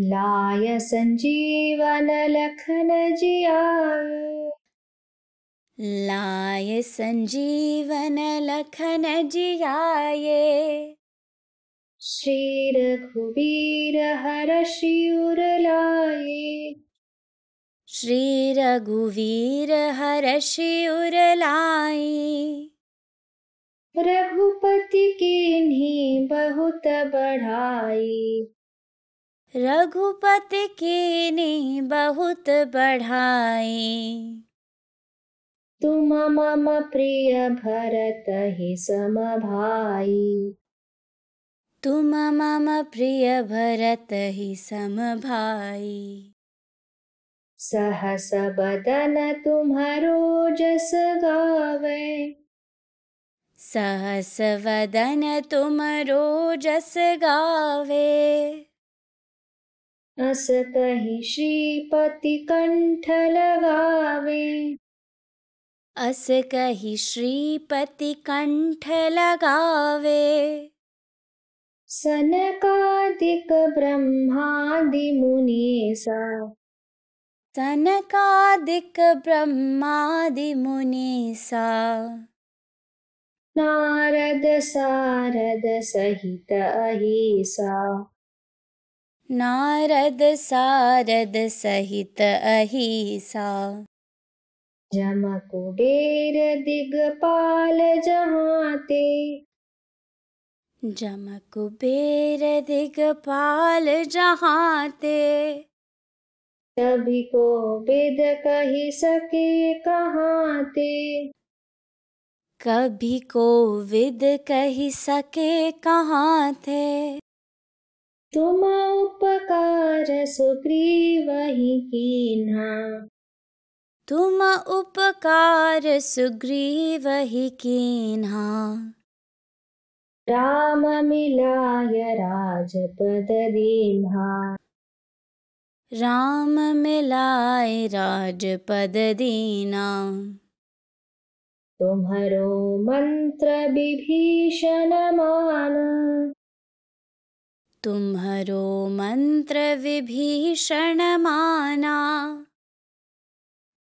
लाय संजीवन लखन जिया लाय संजीवन लखन जियाए श्री रघुबीर हर शिवर लाए श्री रघुवीर हर शिवर लाई रघुपति की बहुत बढ़ाई रघुपति की नी बहुत बढ़ाई तुम मम प्रिय भरत ही सम भाई तुम मम प्रिय भरत ही सम भाई सहस बदन तुम्हारो जस गावे सहस वदन तुम रोजस गावे अस कहि श्रीपति कण्ठ अस कहि श्रीपति कण्ठ लगावे सनकादिक ब्रह्मादि मुनीसा सनकादिक ब्रह्मादि मुनेसा नारद सारद सहित अहेसा नारद सारद सहित अहिसा जम कुबेर दिगपाल जहाते जम कुबेर दिगपाल जहाते सभी को वेद कही सके कहाते कभी को विद कही सके कहाँ थे तुम उपकार सुग्रीवहि कीन्हा तुम उपकार सुग्रीवहि कीन्हा राम मिलाय राजपद दीन्हा राम मिलाय राजपद दीना तुम्हरो मंत्र विभीषण माना विभीषण मन्त्रविभीषणमाना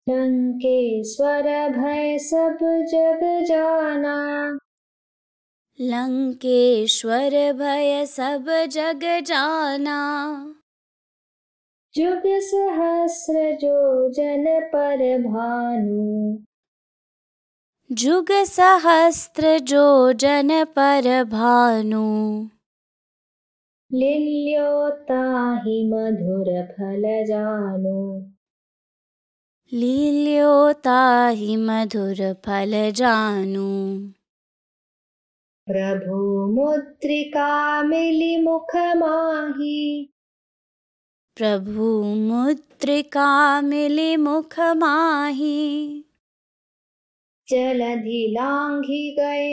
लंकेश्वर भय सब जग जाना लङ्केश्वर भय सब जग जाना सहस्र जो जन पर भानु सहस्र जो जन पर भानु लिल्यो मधुरफलजानो मधुर फल जानील्यो ताहि मधुर प्रभुमुद्रिका प्रभु मुद्रिका मिलिमुख माहि चलि लाघि गये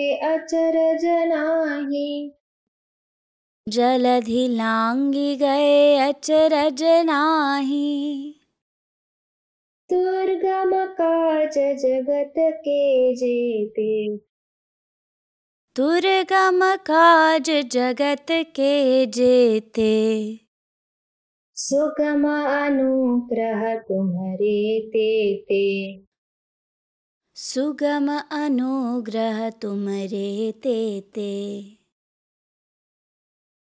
जलधि दुर्गम काज जगत के जेते दुर्गम काज जगत के जेते सुगम अनुग्रह तुम्हरे ते ते सुगम अनुग्रह तुम्हरे ते ते